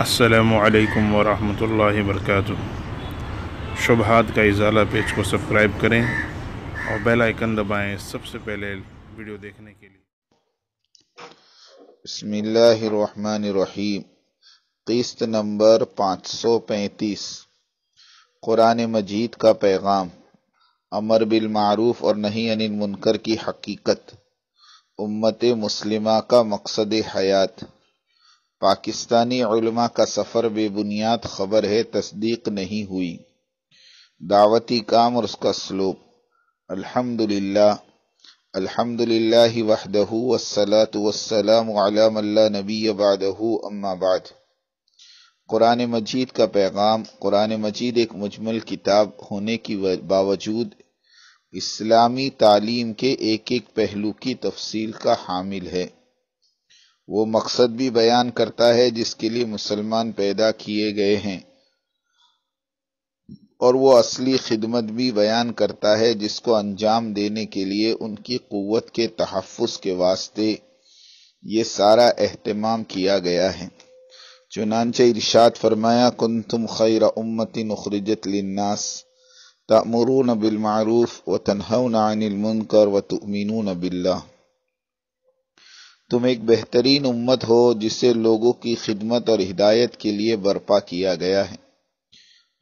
असलकम वरहल वर्क शुभहात का इजाला पेज को सब्सक्राइब करें और बेल आइकन दबाएं सबसे पहले वीडियो देखने के लिए बसमीम किस्त नंबर 535 कुरान मजीद का पैगाम अमर बिलमूफ और नहीं अनिल मुनकर की हकीकत उम्मत मुस्लिमा का मकसद हयात पाकिस्तानी उलमा का सफ़र बेबुनियाद खबर है तस्दीक नहीं हुई दावती काम और उसका स्लोप अल्हम्दुलिल्लाह अल्हम्दुलिल्लाह वहदहु वसलात वसलाम अला नबी बादहु अम्मा बाद कुरान मजीद का पैगाम कुरान मजीद एक मुजमल किताब होने की बावजूद इस्लामी तालीम के एक एक पहलू की तफसील का हामिल है वो मकसद भी बयान करता है जिसके लिए मुसलमान पैदा किए गए हैं और वो असली खिदमत भी बयान करता है जिसको अंजाम देने के लिए उनकी क़वत के तहफ़ के वास्ते ये सारा अहतमाम किया गया है चुनानच इरशाद फरमाया कुन तुम खैर उम्मतिन नखरजत लन्नास तमरून बिलमूफ़ व तनहन अनिलमकर व तुमिन बिल्ला तुम एक बेहतरीन उम्मत हो जिसे लोगों की खिदमत और हिदायत के लिए बर्पा किया गया है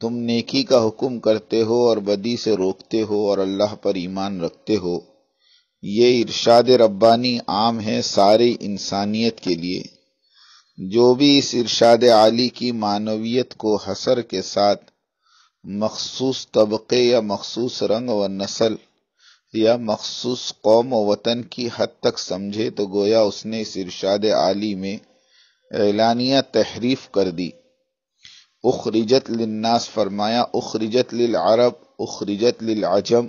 तुम नेकी का हुक्म करते हो और बदी से रोकते हो और अल्लाह पर ईमान रखते हो ये इरशाद रब्बानी आम है सारी इंसानियत के लिए जो भी इस इरशाद आली की मानवियत को हसर के साथ मखसूस तबके या मखसूस रंग व नस्ल या मखसूस कौम वतन की हद तक समझे तो गोया उसने इस इरशाद आली में ऐलानिया तहरीफ कर दी उखरिजत लिन्नास फरमाया उखरिजत लिल अरब उखरिजत लिल अजम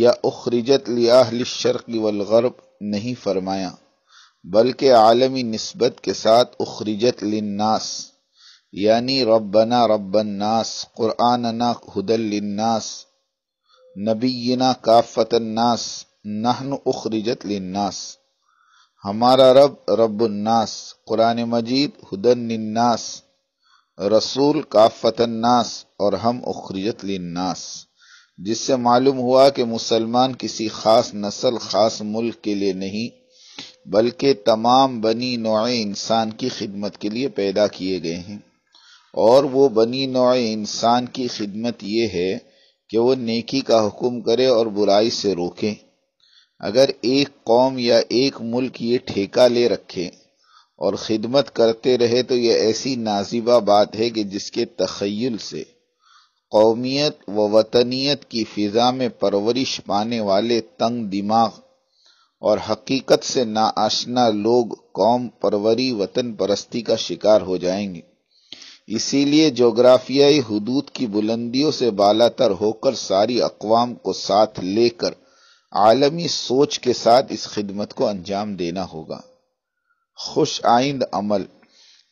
या उखरिजत लियाहल शर्क वलगरब नहीं फरमाया बल्कि आलमी नस्बत के साथ उखरिजत लिन्नास यानी रबना रबन्नास कुरआनना हदल लिन्नास नबीना काफ़तन्नास नहन उखरिजत लिन्नास हमारा रब रबुन्नास कुरान मजीद हुदन्नास रसूल काफ़तन्नास और हम उखरिजत लिन्नास जिससे मालूम हुआ कि मुसलमान किसी खास नस्ल खास मुल्क के लिए नहीं बल्कि तमाम बनी नोए इंसान की खिदमत के लिए पैदा किए गए हैं और वो बनी नोए इंसान की खिदमत ये है कि वो नेकी का हुक्म करे और बुराई से रोके अगर एक कौम या एक मुल्क ये ठेका ले रखे और खिदमत करते रहे तो यह ऐसी नाजिबा बात है कि जिसके तखयल से कौमियत व वतनीत की फ़िज़ा में परवरिश पाने वाले तंग दिमाग और हकीकत से नाआशना लोग कौम परवरी वतन परस्ती का शिकार हो जाएंगे इसीलिए जोग्राफियाई हदूद की बुलंदियों से बालातर होकर सारी अकवाम को साथ लेकर आलमी सोच के साथ इस खिदमत को अंजाम देना होगा खुश आइंद अमल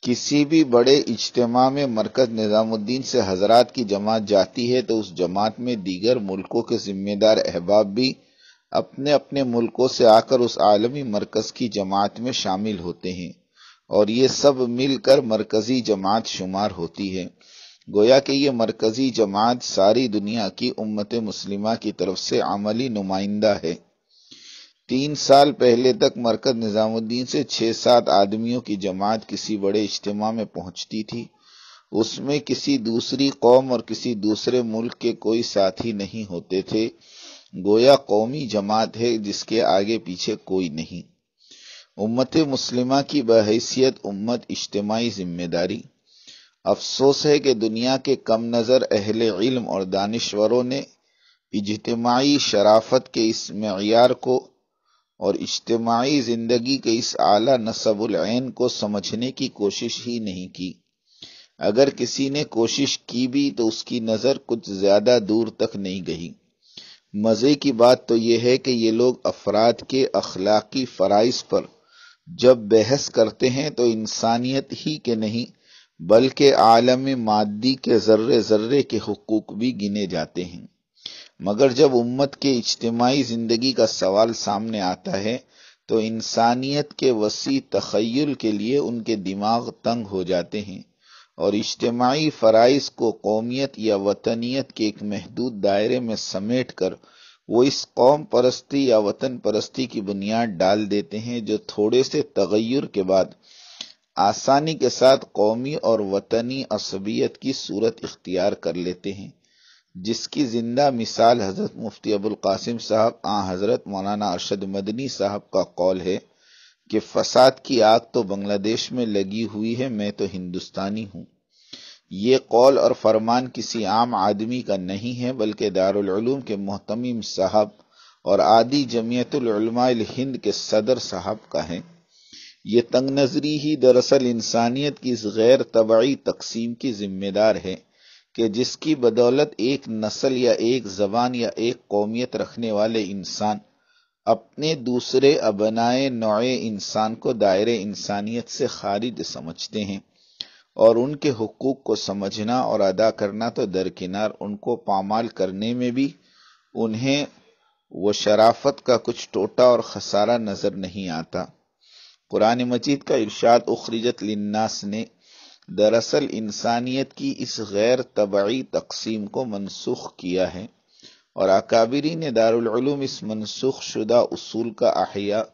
किसी भी बड़े इज्तम में मरकज निज़ामुद्दीन से हजरात की जमात जाती है तो उस जमात में दीगर मुल्कों के जिम्मेदार अहबाब भी अपने अपने मुल्कों से आकर उस आलमी मरकज की जमात में शामिल होते हैं और ये सब मिलकर मरकजी जमात शुमार होती है गोया कि ये मरकजी जमात सारी दुनिया की उम्मत मुस्लिमा की तरफ से अमली नुमाइंदा है तीन साल पहले तक मरकज निज़ामुद्दीन से छः सात आदमियों की जमात किसी बड़े इज्तम में पहुंचती थी उसमें किसी दूसरी कौम और किसी दूसरे मुल्क के कोई साथी नहीं होते थे गोया कौमी जमात है जिसके आगे पीछे कोई नहीं उम्मत मुस्लिमा की बहसीत उम्मत इज्तमाही जिम्मेदारी अफसोस है कि दुनिया के कम नज़र अहल इल्म और दानश्वरों ने इजतमाही शराफत के इस मैार को और इज्तमाही ज़िंदगी के इस आला नसबुलैन को समझने की कोशिश ही नहीं की अगर किसी ने कोशिश की भी तो उसकी नज़र कुछ ज़्यादा दूर तक नहीं गई मज़े की बात तो यह है कि ये लोग अफराद के अखलाकी फ़राइज़ पर जब बहस करते हैं तो इंसानियत ही के नहीं बल्कि आलम मादी के ज़र्रे ज़र्रे के हकूक भी गिने जाते हैं मगर जब उम्मत के इज्तमाही ज़िंदगी का सवाल सामने आता है तो इंसानियत के वसी तखयल के लिए उनके दिमाग तंग हो जाते हैं और इज्तमाही फ़राइज़ को कौमियत या वतनीत के एक महदूद दायरे में समेट कर वो इस कौम परस्ती या वतन परस्ती की बुनियाद डाल देते हैं जो थोड़े से तगैर के बाद आसानी के साथ कौमी और वतनी असबियत की सूरत इख्तियार कर लेते हैं जिसकी जिंदा मिसाल हजरत मुफ्ती अबुल कासिम साहब आ हजरत मौलाना अरशद मदनी साहब का कौल है कि फसाद की आग तो बांग्लादेश में लगी हुई है मैं तो हिंदुस्तानी हूँ ये कौल और फरमान किसी आम आदमी का नहीं है बल्कि दारुलूम के मोहतमिम साहब और आदि जमीयतुलमाल हिंद के सदर साहब का है ये तंग नजरी ही दरअसल इंसानियत की इस गैर तबाही तकसीम की जिम्मेदार है कि जिसकी बदौलत एक नस्ल या एक जबान या एक कौमियत रखने वाले इंसान अपने दूसरे अबनाए नौ इंसान को दायरे इंसानियत से खारिज समझते हैं और उनके हुकूक को समझना और अदा करना तो दरकिनार उनको पामाल करने में भी उन्हें वो शराफत का कुछ टोटा और खसारा नज़र नहीं आता कुरान मजीद का इर्शाद उखरीजत लिन्नास ने दरअसल इंसानियत की इस गैर तबी तकसीम को मनसूख किया है और अकाबरी ने दारुलूम इस मनसूख शुदा उसूल का अहिया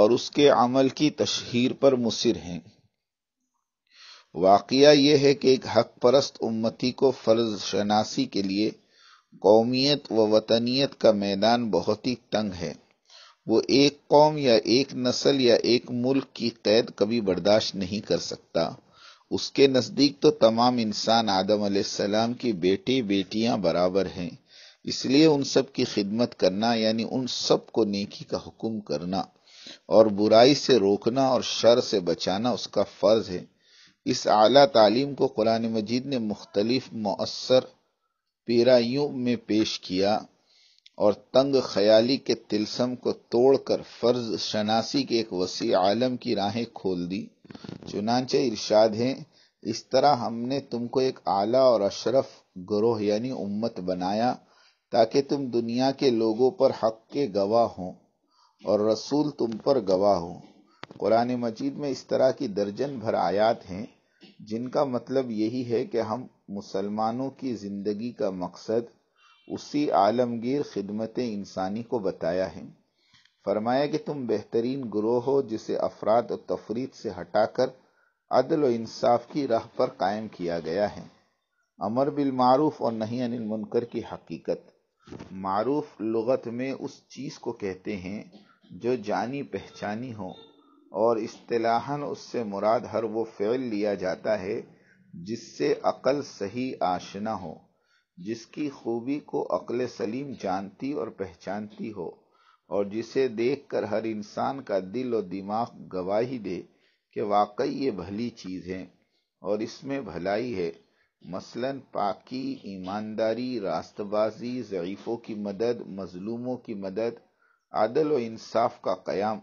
और उसके अमल की तशहर पर मुसर हैं वाक़ यह है कि एक हक परस्त उम्मती को फ़र्ज शनासी के लिए कौमियत व वतनीत का मैदान बहुत ही तंग है वो एक कौम या एक नस्ल या एक मुल्क की कैद कभी बर्दाश्त नहीं कर सकता उसके नज़दीक तो तमाम इंसान आदम सलाम की बेटे बेटियां बराबर हैं इसलिए उन सब की खिदमत करना यानी उन सब को नेकी का हुक्म करना और बुराई से रोकना और शर से बचाना उसका फ़र्ज है इस आला तालीम को कुरान मजीद ने मुख्तलिफ मौसर पीराइयों में पेश किया और तंग ख्याली के तिलसम को तोड़कर फर्ज शनासी के एक वसी आलम की राहें खोल दी चुनाचे इरशाद हैं इस तरह हमने तुमको एक आला और अशरफ ग्रोह यानी उम्मत बनाया ताकि तुम दुनिया के लोगों पर हक के गवाह हो और रसूल तुम पर गवाह हो कुरान मजीद में इस तरह की दर्जन भर आयात हैं जिनका मतलब यही है कि हम मुसलमानों की ज़िंदगी का मकसद उसी आलमगीर खिदमत इंसानी को बताया है फरमाया कि तुम बेहतरीन ग्रोह हो जिसे अफराद और तफरीद से हटाकर अदल और इंसाफ की राह पर कायम किया गया है अमर मारूफ और नहीं अनिल मुनकर की हकीकत मारूफ लगत में उस चीज़ को कहते हैं जो जानी पहचानी हो और इस्लाहन उससे मुराद हर वो फैल लिया जाता है जिससे अकल सही आशना हो जिसकी खूबी को अकल सलीम जानती और पहचानती हो और जिसे देखकर हर इंसान का दिल और दिमाग गवाही दे कि वाकई ये भली चीज़ है और इसमें भलाई है मसलन पाकी ईमानदारी रास्तबाजी ज़यीफ़ों की मदद मजलूमों की मदद आदल व इंसाफ का क़याम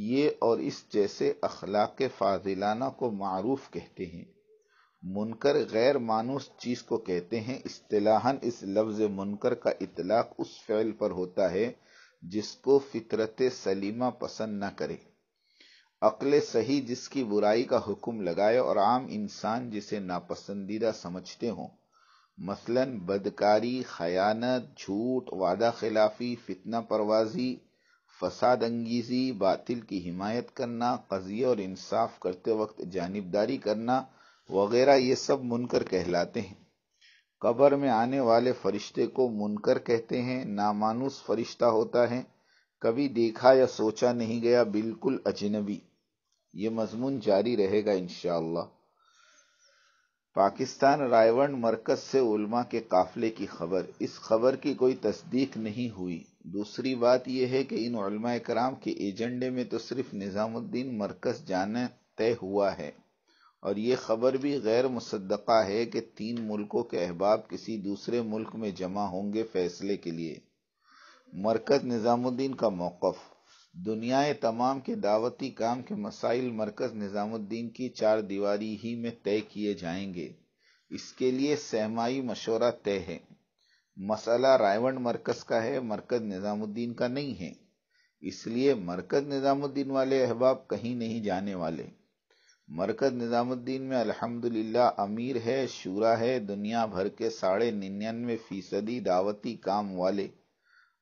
ये और इस जैसे अखलाक फाजिलाना को मरूफ कहते हैं मुनकर गैर मानूस चीज़ को कहते हैं अतलाहन इस लफ्ज़ मुनकर का इतलाक उस फ़ैल पर होता है जिसको फितरत सलीमा पसंद न करे अकल सही जिसकी बुराई का हुक्म लगाए और आम इंसान जिसे नापसंदीदा समझते हों मसलन बदकारी खयानत झूठ वादा खिलाफी फितना परवाजी फसाद अंगीजी बातिल की हिमायत करना कजिए और इंसाफ करते वक्त जानबदारी करना वगैरह ये सब मुनकर कहलाते हैं कबर में आने वाले फरिश्ते को मुनकर कहते हैं नामानुस फरिश्ता होता है कभी देखा या सोचा नहीं गया बिल्कुल अजनबी ये मजमून जारी रहेगा इंशाल्लाह पाकिस्तान रायवंड मरकज से उलमा के काफले की खबर इस खबर की कोई तस्दीक नहीं हुई दूसरी बात यह है कि इन उलमा कराम के एजेंडे में तो सिर्फ निज़ामुद्दीन मरकज जाना तय हुआ है और ये खबर भी गैर मुसदा है कि तीन मुल्कों के अहबाब किसी दूसरे मुल्क में जमा होंगे फैसले के लिए मरकज निज़ामुद्दीन का मौकफ दुनिया तमाम के दावती काम के मसाइल मरकज निज़ामुद्दीन की चार दीवारी ही में तय किए जाएंगे इसके लिए सहमाई मशवरा तय है मसला रायवंड मरकज का है मरकज निज़ामुद्दीन का नहीं है इसलिए मरकज निज़ामुद्दीन वाले अहबाब कहीं नहीं जाने वाले मरकज निज़ामुद्दीन में अल्हम्दुलिल्लाह अमीर है शूरा है दुनिया भर के साढ़े निन्यानवे फीसदी दावती काम वाले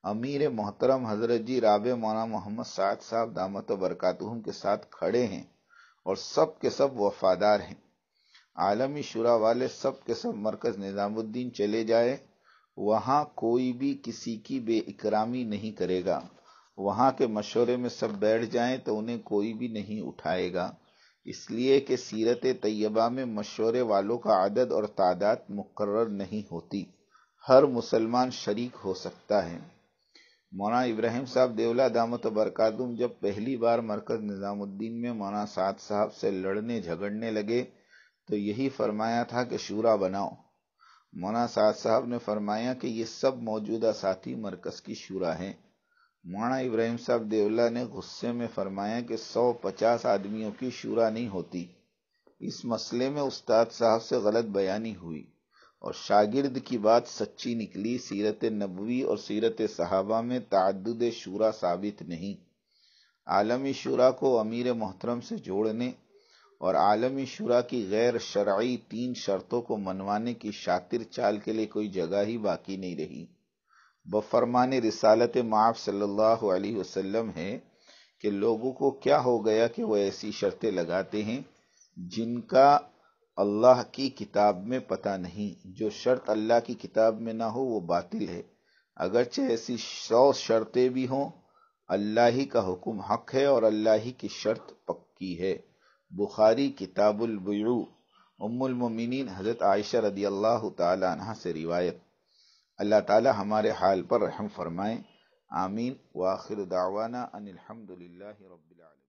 अमीर मोहतरम हजरत जी राब मौना मोहम्मद साद साहब दामत बरकतहम के साथ खड़े हैं और सब के सब वफादार हैं आलमी शुरा वाले सब के सब मरकज़ निज़ामुद्दीन चले जाए वहाँ कोई भी किसी की बेइकरामी नहीं करेगा वहाँ के मशवरे में सब बैठ जाएं तो उन्हें कोई भी नहीं उठाएगा इसलिए कि सीरत तैयबा में मशवरे वालों का आदद और तादाद मुकर्र नहीं होती हर मुसलमान शरीक हो सकता है मौना इब्राहिम साहब देवला दामत बरकादुम जब पहली बार मरकज निज़ामुद्दीन में मौना साद साहब से लड़ने झगड़ने लगे तो यही फरमाया था कि शूरा बनाओ मौना साद साहब ने फरमाया कि ये सब मौजूदा साथी मरकज की शूरा हैं मौना इब्राहिम साहब देवला ने गुस्से में फरमाया कि सौ पचास आदमियों की शूरा नहीं होती इस मसले में उस्ताद साहब से गलत बयानी हुई और शागिर्द की बात सच्ची निकली सीरत नबवी और सीरत सहाबा में तद शूरा साबित नहीं आलमी शुरा को अमीर मोहतरम से जोड़ने और आलमी शुरा की गैर शराई तीन शर्तों को मनवाने की शातिर चाल के लिए कोई जगह ही बाकी नहीं रही बफरमान रिसालत माफ सल्लल्लाहु अलैहि वसल्लम है कि लोगों को क्या हो गया कि वह ऐसी शर्तें लगाते हैं जिनका अल्लाह की किताब में पता नहीं जो शर्त अल्लाह की किताब में ना हो वो बातिल है अगरचे ऐसी सौ शर्तें भी हों अल्लाह ही का हुक्म हक है और अल्लाह ही की शर्त पक्की है बुखारी उम्मुल उम्मुलमिन हज़रत आयशा रदी अल्लाह तह से रिवायत अल्लाह ताला हमारे हाल पर रहम फरमाए आमीन वाखिर दावाना अनिलहमदिल्ला रबालम